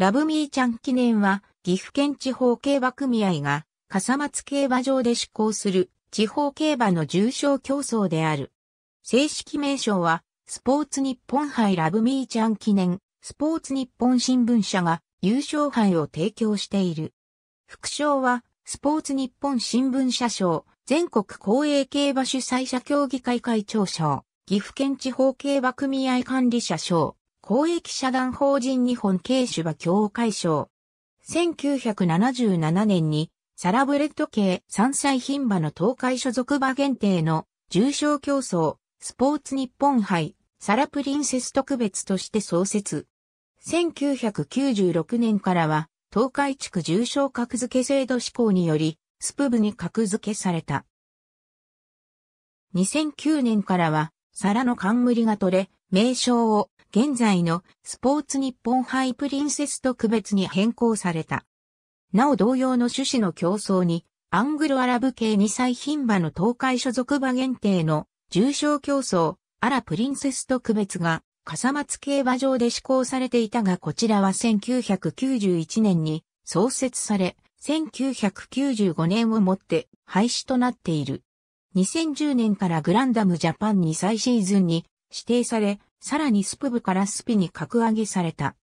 ラブミーちゃん記念は、岐阜県地方競馬組合が、笠松競馬場で施行する地方競馬の重賞競争である。正式名称は、スポーツ日本杯ラブミーちゃん記念、スポーツ日本新聞社が優勝杯を提供している。副賞は、スポーツ日本新聞社賞、全国公営競馬主催者協議会会長賞、岐阜県地方競馬組合管理者賞、公益社団法人日本慶芝協会賞。1977年にサラブレッド系山菜牝馬の東海所属馬限定の重賞競争スポーツ日本杯サラプリンセス特別として創設。1996年からは東海地区重賞格付け制度施行によりスプブに格付けされた。2009年からはラの冠が取れ名称を現在のスポーツ日本杯プリンセスと区別に変更された。なお同様の趣旨の競争に、アングルアラブ系2歳品馬の東海所属馬限定の重賞競争、アラプリンセスと区別が、笠松競馬場で施行されていたがこちらは1991年に創設され、1995年をもって廃止となっている。2010年からグランダムジャパンに再シーズンに指定され、さらにスプ部からスピに格上げされた。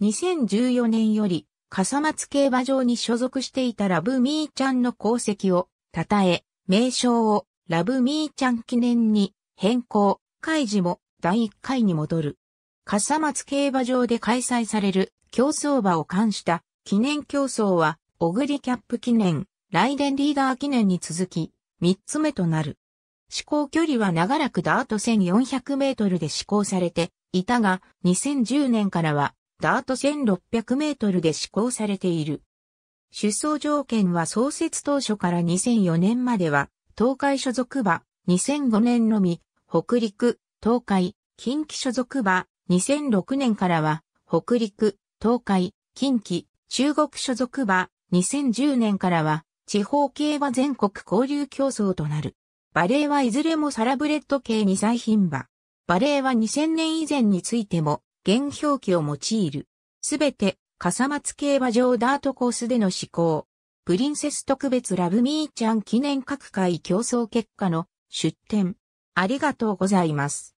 2014年より、笠松競馬場に所属していたラブミーちゃんの功績を、称え、名称をラブミーちゃん記念に変更、開示も第1回に戻る。笠松競馬場で開催される競争馬を冠した記念競争は、オグリキャップ記念、ライデンリーダー記念に続き、3つ目となる。試行距離は長らくダート1400メートルで試行されていたが、2010年からはダート1600メートルで施行されている。出走条件は創設当初から2004年までは、東海所属馬、2005年のみ、北陸、東海、近畿所属馬、2006年からは、北陸、東海、近畿、中国所属馬、2010年からは、地方競馬全国交流競争となる。バレーはいずれもサラブレッド系に在品馬。バレーは2000年以前についても、現表記を用いる。すべて、笠松競馬場ダートコースでの試行。プリンセス特別ラブミーちゃん記念各回競争結果の出展。ありがとうございます。